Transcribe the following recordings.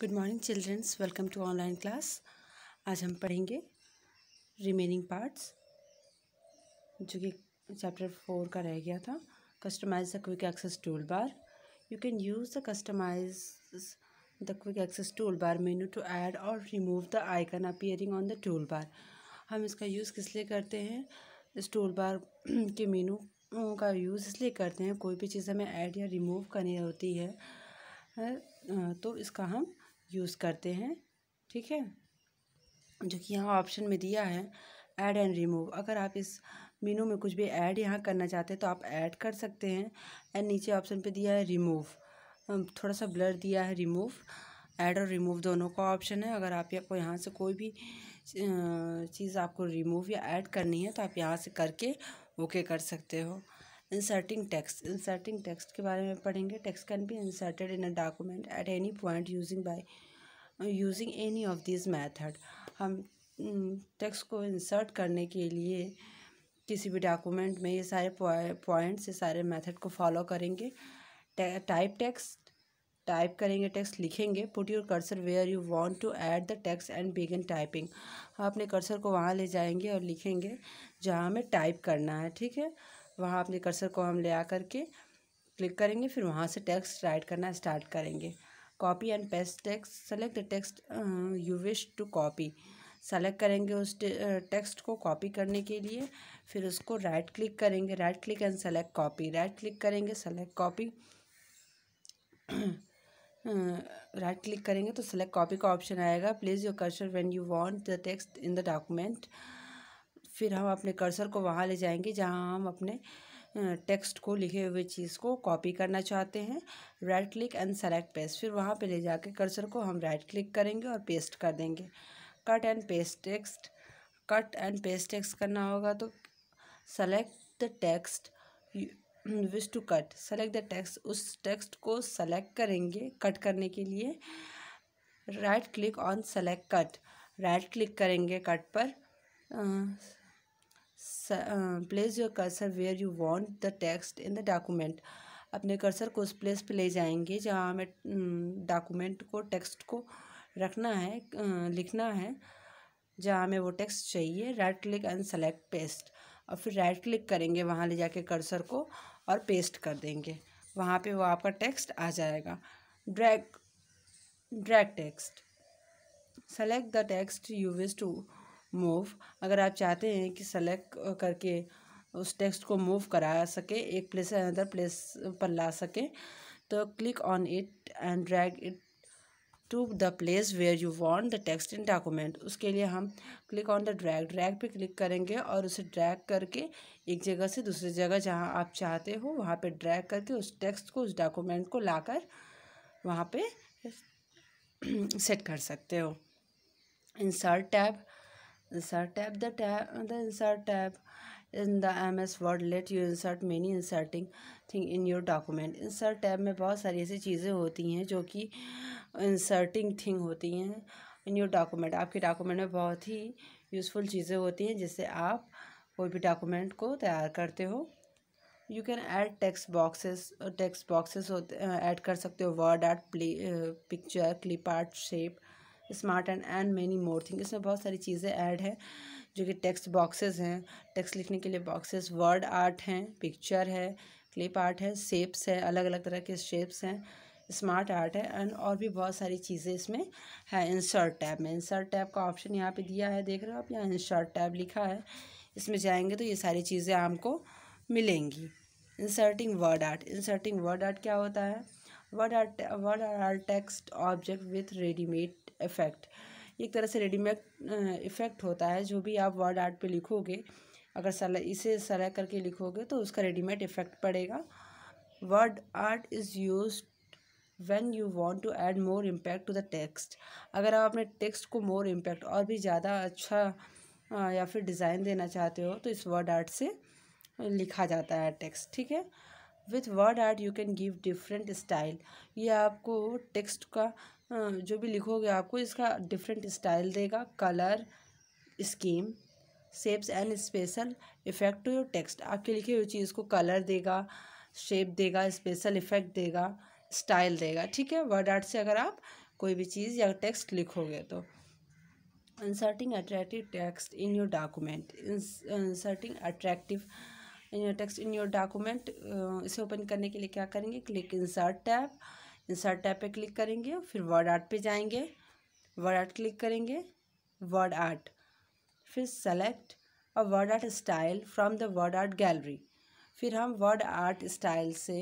good morning childrens welcome to online class आज हम पढ़ेंगे रिमेनिंग पार्ट्स जो कि चैप्टर फोर का रह गया था customise the quick access tool bar you can use the customise the quick access tool bar menu to add or remove the icon appearing on the tool bar हम इसका use किस लिए करते हैं इस टूल बार के मेनू का use इसलिए करते हैं कोई भी चीज़ हमें ऐड या रिमूव करनी होती है तो इसका हम यूज़ करते हैं ठीक है जो कि यहाँ ऑप्शन में दिया है ऐड एंड रिमूव अगर आप इस मीनू में कुछ भी ऐड यहाँ करना चाहते हैं तो आप ऐड कर सकते हैं एंड नीचे ऑप्शन पे दिया है रिमूव थोड़ा सा ब्लर दिया है रिमूव ऐड और रिमूव दोनों का ऑप्शन है अगर आप आपको यहाँ से कोई भी चीज़ आपको रिमूव या ऐड करनी है तो आप यहाँ से करके ओके कर सकते हो इंसर्टिंग टेक्स्ट इंसर्टिंग टेक्स्ट के बारे में पढ़ेंगे text can be inserted in a document at any point using by using any of this method हम टेक्स्ट को इंसर्ट करने के लिए किसी भी डॉक्यूमेंट में ये सारे पॉइंट्स ये सारे मेथड को फॉलो करेंगे टाइप टेक्स्ट टाइप करेंगे टेक्स्ट लिखेंगे put your cursor where you want to add the text and begin typing हम अपने कर्सर को वहाँ ले जाएंगे और लिखेंगे जहाँ हमें टाइप करना है ठीक है वहाँ अपने कर्सर को हम ले आ करके क्लिक करेंगे फिर वहाँ से टेक्स्ट राइट करना स्टार्ट करेंगे copy and paste text select the text you wish to copy select करेंगे उस टेक्स्ट uh, को कॉपी करने के लिए फिर उसको राइट क्लिक करेंगे right click and select copy right click करेंगे सेलेक्ट कॉपी राइट क्लिक करेंगे तो सेलेक्ट कॉपी का ऑप्शन आएगा place your cursor when you want the text in the document फिर हम अपने कर्सर को वहाँ ले जाएंगे जहाँ हम अपने टेक्स्ट को लिखे हुए चीज़ को कॉपी करना चाहते हैं right click and select paste फिर वहाँ पे ले जाके कर्सर को हम राइट क्लिक करेंगे और पेस्ट कर देंगे cut and paste text cut and paste text करना होगा तो select the text wish to cut select the text उस टेक्स्ट को सेलेक्ट करेंगे कट करने के लिए right click on select cut right click करेंगे कट पर place your cursor where you want the text in the document अपने cursor को उस प्लेस पे ले जाएंगे जहाँ हमें डॉक्यूमेंट को टेक्स्ट को रखना है लिखना है जहाँ हमें वो टेक्स्ट चाहिए right click and select paste और फिर राइट क्लिक करेंगे वहाँ ले जाके कर्सर को और पेस्ट कर देंगे वहाँ पे वो आपका टेक्स्ट आ जाएगा drag drag text select the text you wish to move अगर आप चाहते हैं कि सेलेक्ट करके उस टेक्स्ट को मूव करा सके एक प्लेस से अनदर प्लेस पर ला सके तो click on it and drag it to the place where you want the text in document उसके लिए हम click on the drag drag पे क्लिक करेंगे और उसे ड्रैग करके एक जगह से दूसरी जगह जहां आप चाहते हो वहां पे ड्रैग करके उस टेक्स्ट को उस डॉक्यूमेंट को ला कर वहां पे सेट कर सकते हो insert tab insert tab the tab the insert tab in the ms word let you insert many inserting thing in your document insert tab में बहुत सारी ऐसी चीज़ें होती हैं जो कि inserting thing होती हैं in your document आपके document में बहुत ही useful चीज़ें होती हैं जिससे आप कोई भी document को तैयार करते हो you can add text boxes text boxes होते ऐड कर सकते हो word art play picture clip art shape smart and and many more thing इसमें बहुत सारी चीज़ें ऐड हैं जो कि टेक्स्ट बॉक्सेस हैं टेक्स्ट लिखने के लिए बॉक्सेस वर्ड आर्ट हैं पिक्चर है क्लिप आर्ट है शेप्स है अलग अलग तरह के शेप्स हैं स्मार्ट आर्ट है एंड और भी बहुत सारी चीज़ें इसमें है इंसर्ट टैब में इंसर्ट टैब का ऑप्शन यहाँ पे दिया है देख रहे हो आप यहाँ इंसर्ट टैब लिखा है इसमें जाएंगे तो ये सारी चीज़ें हमको मिलेंगी inserting word art inserting word art क्या होता है word art word art text object with readymade effect एक तरह से रेडीमेड इफ़ेक्ट होता है जो भी आप वर्ड आर्ट पे लिखोगे अगर सला इसे सलाह करके लिखोगे तो उसका रेडीमेड इफ़ेक्ट पड़ेगा word art is use when you want to add more impact to the text अगर आप अपने टेक्स्ट को मोर इम्पैक्ट और भी ज़्यादा अच्छा या फिर डिज़ाइन देना चाहते हो तो इस वर्ड आर्ट से लिखा जाता है टेक्स्ट ठीक है with word art you can give different style ये आपको टेक्स्ट का हाँ, जो भी लिखोगे आपको इसका डिफरेंट स्टाइल देगा colour scheme shapes and special effect to your text आपके लिखे हुए चीज़ को कलर देगा शेप देगा स्पेशल इफेक्ट देगा स्टाइल देगा ठीक है वर्ड आर्ट से अगर आप कोई भी चीज़ या टेक्स्ट लिखोगे तो inserting attractive text in your document inserting attractive in your text in your document इसे ओपन करने के लिए क्या करेंगे click insert tab insert tab पे क्लिक करेंगे फिर वर्ड आर्ट पे जाएंगे वर्ड आर्ट क्लिक करेंगे वर्ड आर्ट फिर select a word art style from the word art gallery फिर हम वर्ड आर्ट स्टाइल से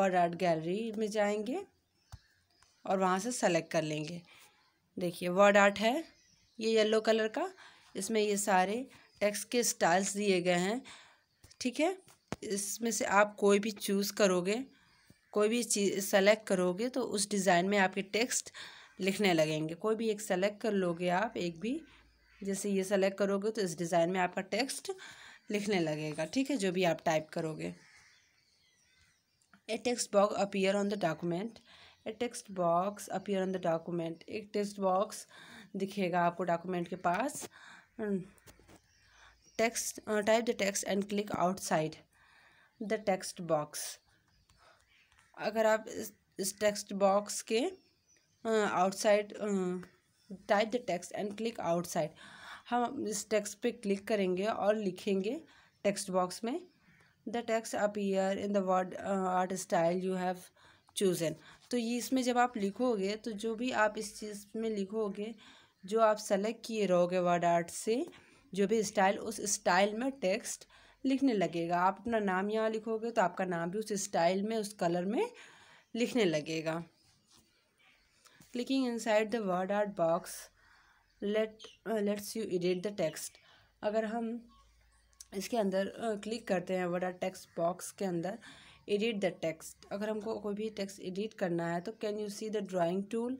वर्ड आर्ट गैलरी में जाएंगे और वहाँ से सेलेक्ट कर लेंगे देखिए वर्ड आर्ट है ये येलो कलर का इसमें ये सारे टेक्स के स्टाइल्स दिए गए हैं ठीक है इसमें से आप कोई भी चूज़ करोगे कोई भी चीज सेलेक्ट करोगे तो उस डिज़ाइन में आपके टेक्स्ट लिखने लगेंगे कोई भी एक सेलेक्ट कर लोगे आप एक भी जैसे ये सेलेक्ट करोगे तो इस डिज़ाइन में आपका टेक्स्ट लिखने लगेगा ठीक है जो भी आप टाइप करोगे a text box appear on the document a text box appear on the document एक टेक्स्ट बॉक्स दिखेगा आपको डॉक्यूमेंट के पास text type the text and click outside the text box अगर आप इस, इस टेक्स्ट बॉक्स के outside type the text and click outside हम इस टेक्स्ट पे क्लिक करेंगे और लिखेंगे टेक्स्ट बॉक्स में the text appear in the word art style you have chosen तो ये इसमें जब आप लिखोगे तो जो भी आप इस चीज़ में लिखोगे जो आप सेलेक्ट किए रहोगे वर्ड आर्ट से जो भी स्टाइल उस स्टाइल में टेक्स्ट लिखने लगेगा आप अपना नाम यहाँ लिखोगे तो आपका नाम भी उस स्टाइल में उस कलर में लिखने लगेगा clicking inside the word art box let lets you edit the text अगर हम इसके अंदर क्लिक करते हैं वर्ड आर्ट टेक्स्ट बॉक्स के अंदर एडिट द टेक्स्ट अगर हमको कोई भी टेक्स्ट एडिट करना है तो can you see the drawing tool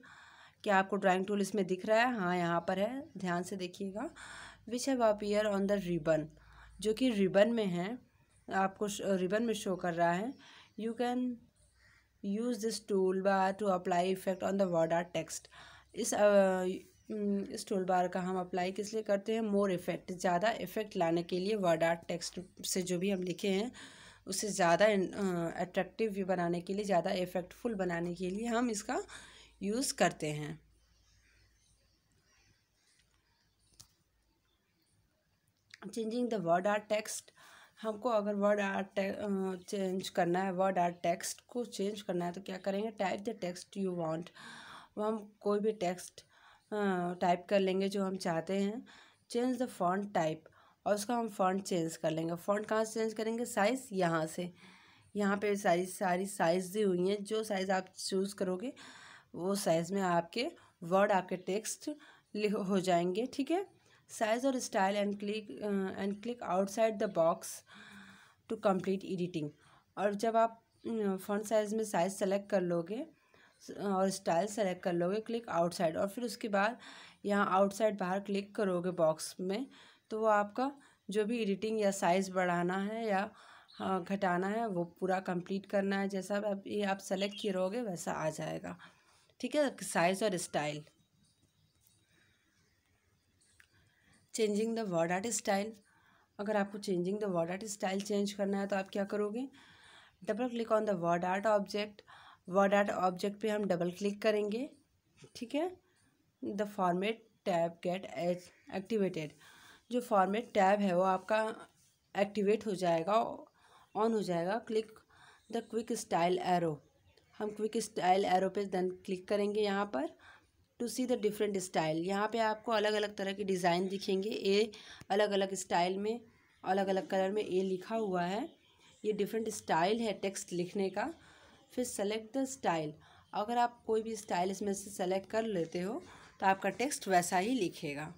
क्या आपको ड्राइंग टूल इसमें दिख रहा है हाँ यहाँ पर है ध्यान से देखिएगा which have appear on the ribbon जो कि रिबन में है आपको रिबन में शो कर रहा है you can use this tool bar to apply effect on the word art text इस इस टूल बार का हम अप्लाई किस लिए करते हैं मोर इफेक्ट ज़्यादा इफेक्ट लाने के लिए वर्ड आर्ट टेक्स्ट से जो भी हम लिखे हैं उसे ज़्यादा अट्रैक्टिव बनाने के लिए ज़्यादा इफेक्टफुल बनाने के लिए हम इसका यूज़ करते हैं changing the word art text हमको अगर वर्ड आर चेंज करना है वर्ड आर टेक्स्ट को चेंज करना है तो क्या करेंगे type the text you want हम कोई भी टेक्स्ट टाइप कर लेंगे जो हम चाहते हैं चेंज द फॉन्ट टाइप और उसका हम फॉन्ट चेंज कर लेंगे फॉन्ट कहाँ से चेंज करेंगे साइज़ यहाँ से यहाँ पे साइज सारी साइज़ दी हुई हैं जो साइज़ आप चूज़ करोगे वो साइज़ में आपके वर्ड आपके टेक्स्ट हो जाएंगे ठीक है साइज़ और style and click and click outside the box to complete editing और जब आप फ्रंट uh, साइज़ में साइज़ सेलेक्ट कर लोगे uh, और स्टाइल सेलेक्ट कर लोगे क्लिक आउटसाइड और फिर उसके बाद यहाँ आउटसाइड बाहर क्लिक करोगे बॉक्स में तो वो आपका जो भी एडिटिंग या साइज़ बढ़ाना है या हाँ, घटाना है वो पूरा कंप्लीट करना है जैसा आप ये आप सेलेक्ट किए रहोगे वैसा आ जाएगा ठीक है साइज़ और style changing the word art style अगर आपको changing the word art style change करना है तो आप क्या करोगे double click on the word art object word art object पे हम डबल क्लिक करेंगे ठीक है the format tab gets activated जो फॉर्मेट टैब है वो आपका एक्टिवेट हो जाएगा ऑन हो जाएगा click the quick style arrow हम क्विक स्टाइल एरो पे देन क्लिक करेंगे यहाँ पर to see the different style यहाँ पे आपको अलग अलग तरह के डिज़ाइन दिखेंगे ए अलग अलग स्टाइल में अलग अलग कलर में ए लिखा हुआ है ये डिफरेंट स्टाइल है टेक्स्ट लिखने का फिर सेलेक्ट द स्टाइल अगर आप कोई भी स्टाइल इसमें से सेलेक्ट कर लेते हो तो आपका टेक्स्ट वैसा ही लिखेगा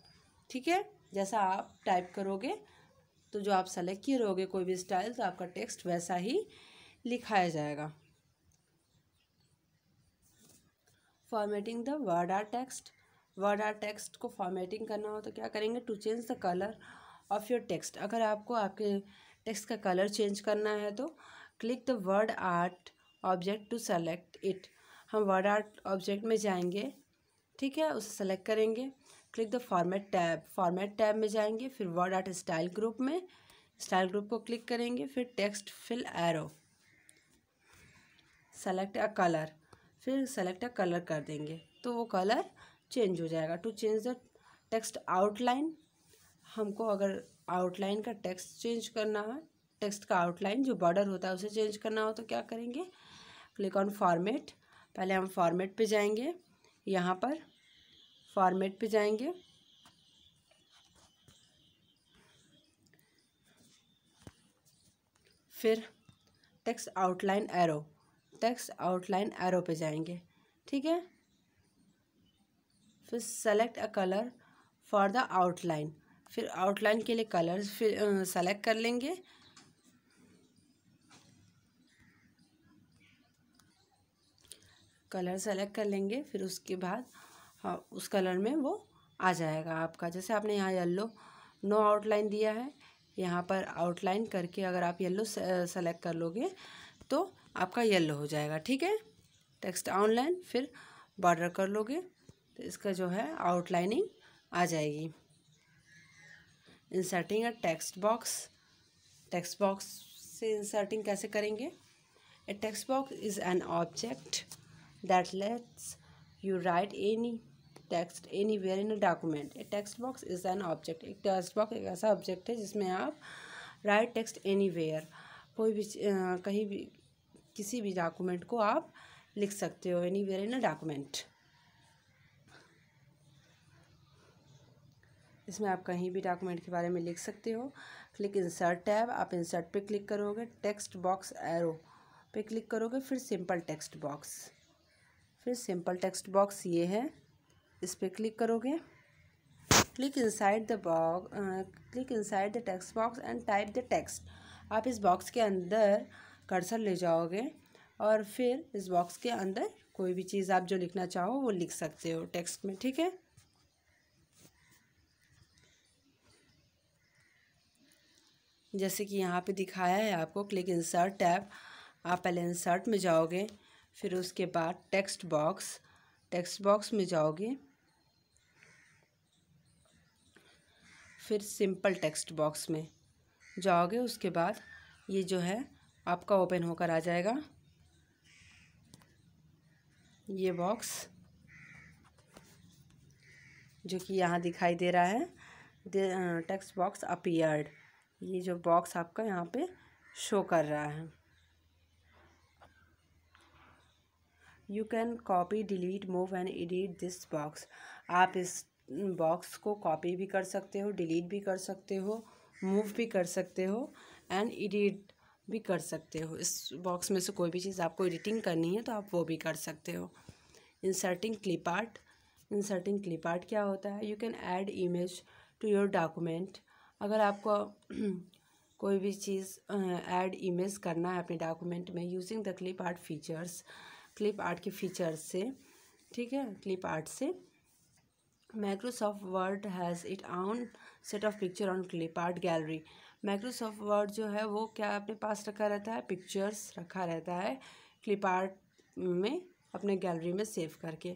ठीक है जैसा आप टाइप करोगे तो जो आप सेलेक्ट किए रहोगे कोई भी स्टाइल तो आपका टेक्स्ट वैसा ही लिखाया जाएगा formatting the word art text word art text को फॉर्मेटिंग करना हो तो क्या करेंगे to change the colour of your text अगर आपको आपके टेक्स्ट का कलर चेंज करना है तो click the word art object to select it हम वर्ड आर्ट ऑब्जेक्ट में जाएंगे ठीक है उसे सेलेक्ट करेंगे click the format tab format tab में जाएंगे फिर वर्ड आर्ट स्टाइल ग्रुप में स्टाइल ग्रुप को क्लिक करेंगे फिर text fill arrow select a colour फिर सेलेक्ट अ कलर कर देंगे तो वो कलर चेंज हो जाएगा to change the text outline हमको अगर आउटलाइन का टेक्स्ट चेंज करना है टेक्स्ट का आउटलाइन जो बॉर्डर होता है उसे चेंज करना हो तो क्या करेंगे क्लिक ऑन फॉर्मेट पहले हम फॉर्मेट पे जाएंगे यहाँ पर फॉर्मेट पे जाएंगे फिर text outline arrow text outline arrow पे जाएंगे ठीक है फिर select a colour for the outline फिर आउटलाइन के लिए कलर फिर सेलेक्ट कर लेंगे कलर सेलेक्ट कर लेंगे फिर उसके बाद हाँ, उस कलर में वो आ जाएगा आपका जैसे आपने यहाँ येल्लो नो आउटलाइन दिया है यहाँ पर आउटलाइन करके अगर आप येल्लो सेलेक्ट कर लोगे तो आपका येलो हो जाएगा ठीक है टेक्स्ट ऑनलाइन फिर बॉर्डर कर लोगे तो इसका जो है आउटलाइनिंग आ जाएगी inserting a text box text box से इंसर्टिंग कैसे करेंगे a text box is an object lets you write any text anywhere in a document a text box is an object एक टेक्स्ट बॉक्स एक ऐसा object है जिसमें आप write any where कोई भी आ, कहीं भी किसी भी डॉक्यूमेंट को आप लिख सकते हो anywhere in a document इसमें आप कहीं भी डॉक्यूमेंट के बारे में लिख सकते हो क्लिक इंसर्ट टैब आप इंसर्ट पे क्लिक करोगे टेक्स्ट बॉक्स एरो पे क्लिक करोगे फिर सिंपल टेक्स्ट बॉक्स फिर सिंपल टेक्स्ट बॉक्स ये है इस पर क्लिक करोगे click inside the box click inside the text box and type the text आप इस बॉक्स के अंदर कर्सर ले जाओगे और फिर इस बॉक्स के अंदर कोई भी चीज़ आप जो लिखना चाहो वो लिख सकते हो टेक्स्ट में ठीक है जैसे कि यहाँ पे दिखाया है आपको क्लिक इंसर्ट टैब आप पहले इंसर्ट में जाओगे फिर उसके बाद टेक्स्ट बॉक्स टेक्स्ट बॉक्स में जाओगे फिर सिंपल टेक्स्ट बॉक्स में जाओगे उसके बाद ये जो है आपका ओपन होकर आ जाएगा ये बॉक्स जो कि यहाँ दिखाई दे रहा है टेक्स्ट बॉक्स अपीयर्ड ये जो बॉक्स आपका यहाँ पे शो कर रहा है you can copy delete move and edit this box आप इस बॉक्स को कॉपी भी कर सकते हो डिलीट भी कर सकते हो मूव भी कर सकते हो एंड एडिट भी कर सकते हो इस बॉक्स में से कोई भी चीज़ आपको एडिटिंग करनी है तो आप वो भी कर सकते हो inserting clip art inserting clip art क्या होता है you can add image to your document अगर आपको कोई भी चीज़ ऐड इमेज करना है अपने डॉक्यूमेंट में using the clip art features clip art के फीचर्स से ठीक है क्लिप आर्ट से Microsoft Word has its own set of picture on clip art gallery Microsoft Word जो है वो क्या अपने पास रखा रहता है पिक्चर्स रखा रहता है क्लिप आर्ट में अपने गैलरी में सेव करके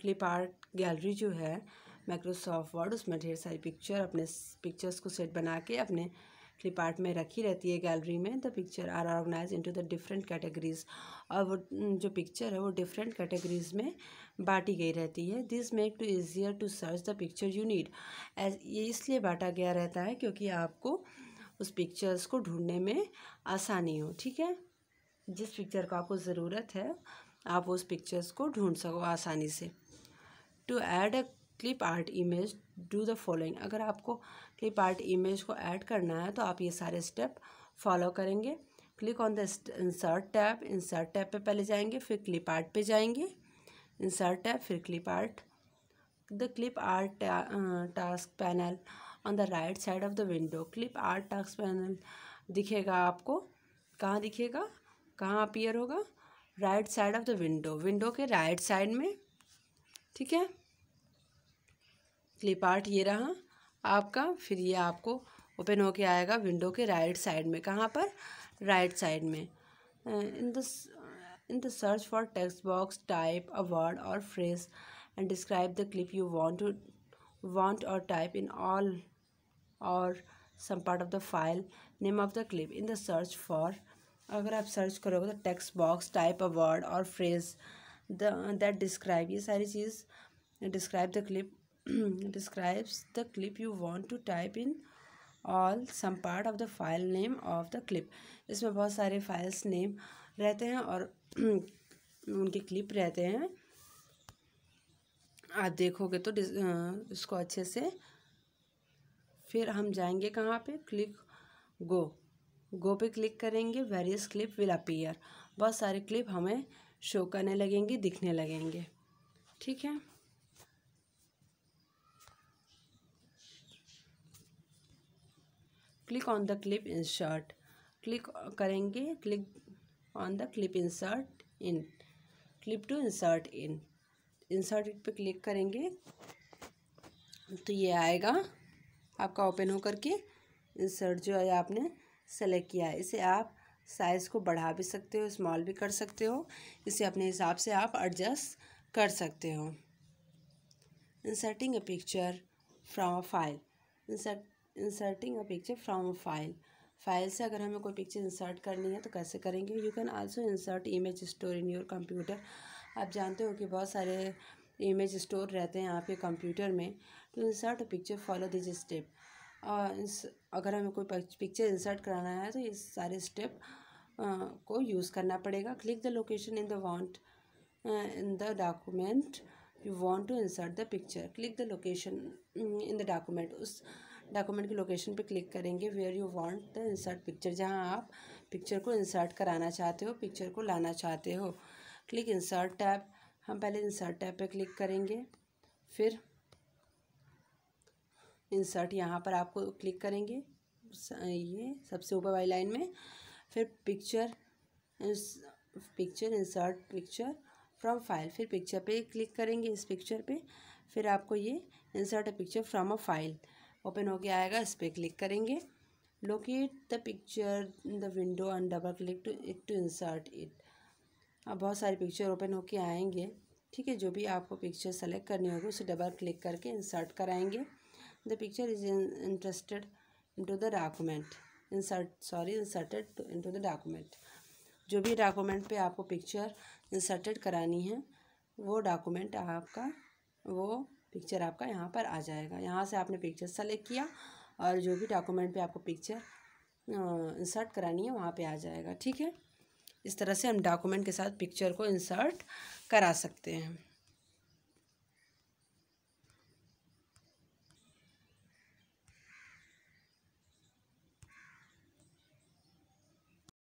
क्लिप आर्ट गैलरी जो है माइक्रोसॉफ्ट वर्ड उसमें ढेर सारी पिक्चर अपने पिक्चर्स को सेट बना के अपने फ्लिपार्ट में रखी रहती है गैलरी में the picture are organise into the different categories और वो जो पिक्चर है वो डिफरेंट कैटेगरीज में बांटी गई रहती है this make to easier to search the picture you need as ये इसलिए बांटा गया रहता है क्योंकि आपको उस पिक्चर्स को ढूंढने में आसानी हो ठीक है जिस पिक्चर को आपको ज़रूरत है आप उस पिक्चर्स को ढूंढ सको आसानी से to add a clip art image do the following अगर आपको क्लिप आर्ट इमेज को ऐड करना है तो आप ये सारे स्टेप फॉलो करेंगे click on the insert tab insert tab पे पहले जाएंगे फिर क्लिप आर्ट पे जाएंगे इंसर्ट टैब फिर clip art the clip art task panel on the right side of the window clip art task panel दिखेगा आपको कहाँ दिखेगा कहाँ अपीयर होगा right side of the window window के राइट right साइड में ठीक है क्लिप आर्ट ये रहा आपका फिर ये आपको ओपन हो के आएगा विंडो के राइट साइड में कहाँ पर राइट साइड में in the in the search for text box type a word or phrase and describe the clip you want to want or type in all or some part of the file name of the clip in the search for अगर आप search करोगे तो text box type a word or phrase that describe ये सारी चीज़ describe the clip describes the clip you want to type in all some part of the file name of the clip इसमें बहुत सारे files name रहते हैं और उनके clip रहते हैं आप देखोगे तो इसको अच्छे से फिर हम जाएंगे कहाँ पे क्लिक गो गो पे क्लिक करेंगे वेरियस क्लिप विल अपीयर बहुत सारे क्लिप हमें शो करने लगेंगे दिखने लगेंगे ठीक है click on the clip insert click करेंगे click on the clip insert in clip to insert in insert it पे क्लिक करेंगे तो ये आएगा आपका ओपन हो करके इंसर्ट जो है आपने सेलेक्ट किया है इसे आप साइज़ को बढ़ा भी सकते हो स्मॉल भी कर सकते हो इसे अपने हिसाब से आप एडजस्ट कर सकते हो inserting a picture from a file insert inserting a picture from file file से अगर हमें कोई पिक्चर इंसर्ट करनी है तो कैसे करेंगे you can also insert image store in your computer आप जानते हो कि बहुत सारे इमेज स्टोर रहते हैं आपके कंप्यूटर में to insert picture follow this step और अगर हमें कोई पिक्चर इंसर्ट कराना है तो ये सारे स्टेप को यूज़ करना पड़ेगा click the location in the want in the document you want to insert the picture click the location in the document उस डॉक्यूमेंट की लोकेशन पे क्लिक करेंगे where you want the insert picture जहां आप picture को insert कराना चाहते हो पिक्चर को लाना चाहते हो क्लिक इंसर्ट टैब हम पहले इंसर्ट टैब पे क्लिक करेंगे फिर इंसर्ट यहाँ पर आपको क्लिक करेंगे ये सबसे ऊपर वाली लाइन में फिर picture picture insert picture from file फिर पिक्चर पे क्लिक करेंगे इस पिक्चर पे फिर आपको ये insert a picture from a file open होके आएगा इस पर क्लिक करेंगे locate the picture in the window and double click to it to insert it अब बहुत सारी पिक्चर ओपन होके आएंगे ठीक है जो भी आपको पिक्चर सेलेक्ट करनी होगी उसे डबल क्लिक करके इंसर्ट कराएंगे the picture is interested into the document insert sorry inserted into the document जो भी डॉक्यूमेंट पे आपको पिक्चर इंसर्टेड करानी है वो डॉक्यूमेंट आपका वो पिक्चर आपका यहाँ पर आ जाएगा यहाँ से आपने पिक्चर सेलेक्ट किया और जो भी डॉक्यूमेंट पे आपको पिक्चर इंसर्ट करानी है वहाँ पे आ जाएगा ठीक है इस तरह से हम डॉक्यूमेंट के साथ पिक्चर को इंसर्ट करा सकते हैं